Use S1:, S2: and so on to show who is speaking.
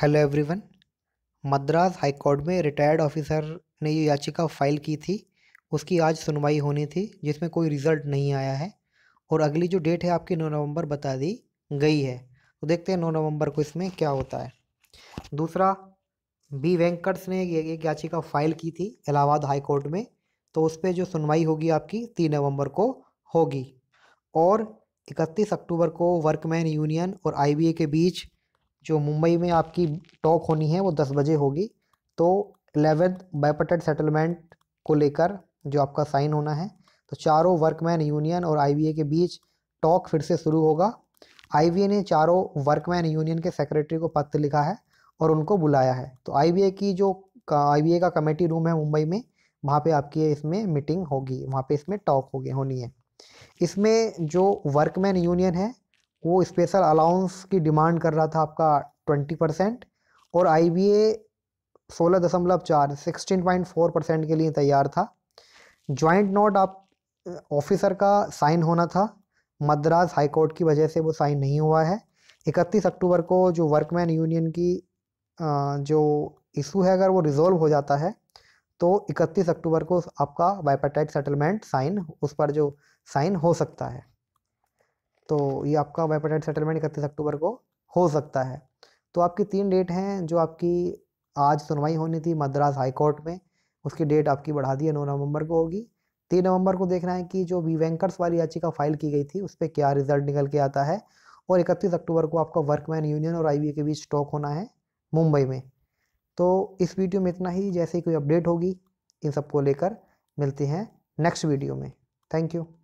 S1: hello everyone Madras high court में retired officer ने ये याचिका फाइल की थी उसकी आज सुनवाई होनी थी जिसमें कोई रिज़ल्ट नहीं आया है और अगली जो डेट है आपकी नौ नवंबर बता दी गई है तो देखते हैं नौ नवंबर को इसमें क्या होता है दूसरा बी वेंकट्स ने एक याचिका फाइल की थी इलाहाबाद हाई कोर्ट में तो उस पर जो सुनवाई होगी आपकी तीन नवंबर को होगी और इकतीस अक्टूबर को वर्कमैन यूनियन और आई के बीच जो मुंबई में आपकी टॉक होनी है वो दस बजे होगी तो एलेवेंथ बायपटेड सेटलमेंट को लेकर जो आपका साइन होना है तो चारों वर्कमैन यूनियन और आईवीए के बीच टॉक फिर से शुरू होगा आईवीए ने चारों वर्कमैन यूनियन के सेक्रेटरी को पत्र लिखा है और उनको बुलाया है तो आईवीए की जो आईवीए का कमेटी रूम है मुंबई में वहाँ पे आपकी इसमें मीटिंग होगी वहाँ पे इसमें टॉक होगी होनी है इसमें जो वर्कमैन यूनियन है वो स्पेशल अलाउंस की डिमांड कर रहा था आपका ट्वेंटी परसेंट और आई बी ए सोलह दशमलव चार सिक्सटीन पॉइंट फोर परसेंट के लिए तैयार था जॉइंट नोट आप ऑफिसर का साइन होना था मद्रास हाई कोर्ट की वजह से वो साइन नहीं हुआ है इकतीस अक्टूबर को जो वर्कमैन यूनियन की जो इशू है अगर वो रिजोल्व हो जाता है तो इकतीस अक्टूबर को आपका बाइपाटाइट सेटलमेंट साइन उस पर जो साइन हो सकता है तो ये आपका वेपेटाइट सेटलमेंट इकतीस अक्टूबर को हो सकता है तो आपकी तीन डेट हैं जो आपकी आज सुनवाई होनी थी मद्रास हाई कोर्ट में उसकी डेट आपकी बढ़ा दी है नौ नवंबर को होगी तीन नवंबर को देखना है कि जो वैंकर्स वाली याचिका फाइल की गई थी उस पर क्या रिजल्ट निकल के आता है और इकतीस अक्टूबर को आपका वर्कमैन यूनियन और आई के बीच स्टॉक होना है मुंबई में तो इस वीडियो में इतना ही जैसे ही कोई अपडेट होगी इन सबको लेकर मिलते हैं नेक्स्ट वीडियो में थैंक यू